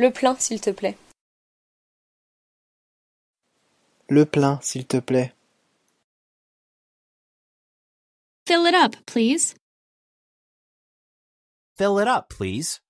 Le plein, s'il te plaît. Le plein, s'il te plaît. Fill it up, please. Fill it up, please.